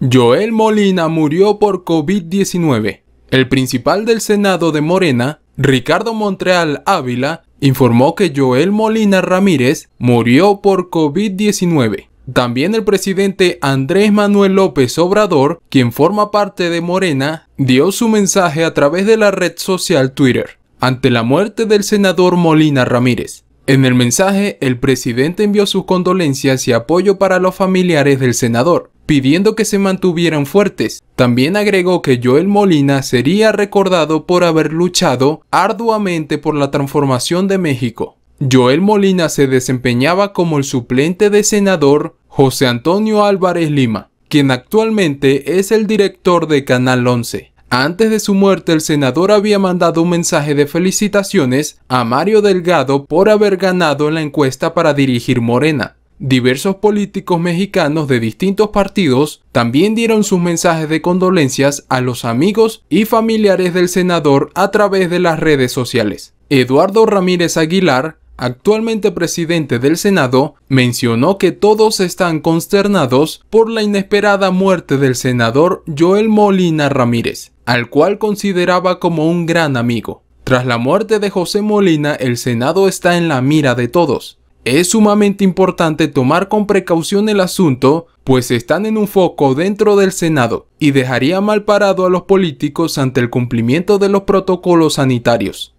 Joel Molina murió por COVID-19. El principal del Senado de Morena, Ricardo Montreal Ávila, informó que Joel Molina Ramírez murió por COVID-19. También el presidente Andrés Manuel López Obrador, quien forma parte de Morena, dio su mensaje a través de la red social Twitter, ante la muerte del senador Molina Ramírez. En el mensaje, el presidente envió sus condolencias y apoyo para los familiares del senador, pidiendo que se mantuvieran fuertes. También agregó que Joel Molina sería recordado por haber luchado arduamente por la transformación de México. Joel Molina se desempeñaba como el suplente de senador José Antonio Álvarez Lima, quien actualmente es el director de Canal 11. Antes de su muerte, el senador había mandado un mensaje de felicitaciones a Mario Delgado por haber ganado en la encuesta para dirigir Morena. Diversos políticos mexicanos de distintos partidos también dieron sus mensajes de condolencias a los amigos y familiares del senador a través de las redes sociales. Eduardo Ramírez Aguilar, actualmente presidente del Senado, mencionó que todos están consternados por la inesperada muerte del senador Joel Molina Ramírez, al cual consideraba como un gran amigo. Tras la muerte de José Molina, el Senado está en la mira de todos. Es sumamente importante tomar con precaución el asunto, pues están en un foco dentro del Senado y dejaría mal parado a los políticos ante el cumplimiento de los protocolos sanitarios.